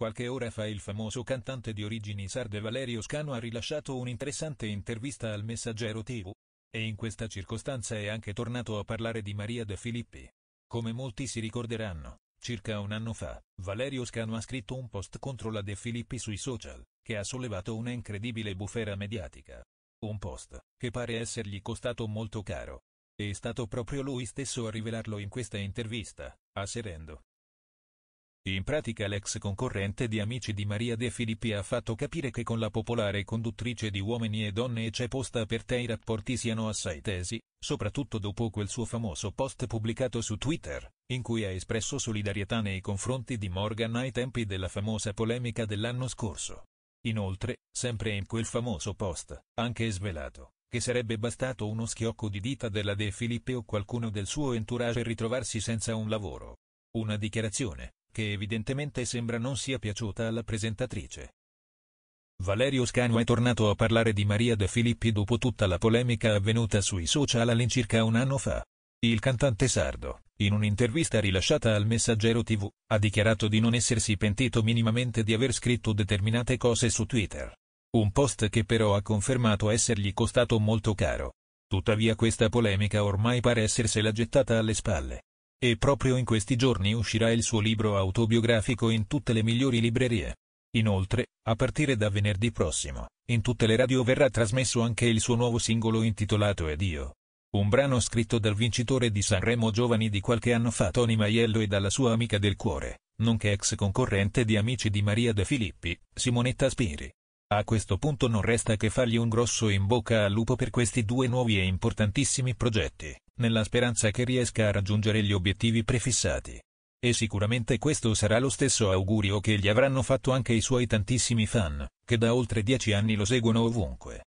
Qualche ora fa il famoso cantante di origini sarde Valerio Scano ha rilasciato un'interessante intervista al Messaggero TV. E in questa circostanza è anche tornato a parlare di Maria De Filippi. Come molti si ricorderanno, circa un anno fa, Valerio Scano ha scritto un post contro la De Filippi sui social, che ha sollevato una incredibile bufera mediatica. Un post, che pare essergli costato molto caro. È stato proprio lui stesso a rivelarlo in questa intervista, asserendo, in pratica l'ex concorrente di Amici di Maria De Filippi ha fatto capire che con la popolare conduttrice di Uomini e Donne c'è posta per te i rapporti siano assai tesi, soprattutto dopo quel suo famoso post pubblicato su Twitter, in cui ha espresso solidarietà nei confronti di Morgan ai tempi della famosa polemica dell'anno scorso. Inoltre, sempre in quel famoso post, anche svelato, che sarebbe bastato uno schiocco di dita della De Filippi o qualcuno del suo entourage ritrovarsi senza un lavoro. Una dichiarazione, che evidentemente sembra non sia piaciuta alla presentatrice. Valerio Scano è tornato a parlare di Maria De Filippi dopo tutta la polemica avvenuta sui social all'incirca un anno fa. Il cantante sardo, in un'intervista rilasciata al Messaggero TV, ha dichiarato di non essersi pentito minimamente di aver scritto determinate cose su Twitter. Un post che però ha confermato essergli costato molto caro. Tuttavia questa polemica ormai pare essersela gettata alle spalle. E proprio in questi giorni uscirà il suo libro autobiografico in tutte le migliori librerie. Inoltre, a partire da venerdì prossimo, in tutte le radio verrà trasmesso anche il suo nuovo singolo intitolato Ed io. Un brano scritto dal vincitore di Sanremo Giovani di qualche anno fa Tony Maiello e dalla sua amica del cuore, nonché ex concorrente di Amici di Maria De Filippi, Simonetta Spiri. A questo punto non resta che fargli un grosso in bocca al lupo per questi due nuovi e importantissimi progetti, nella speranza che riesca a raggiungere gli obiettivi prefissati. E sicuramente questo sarà lo stesso augurio che gli avranno fatto anche i suoi tantissimi fan, che da oltre dieci anni lo seguono ovunque.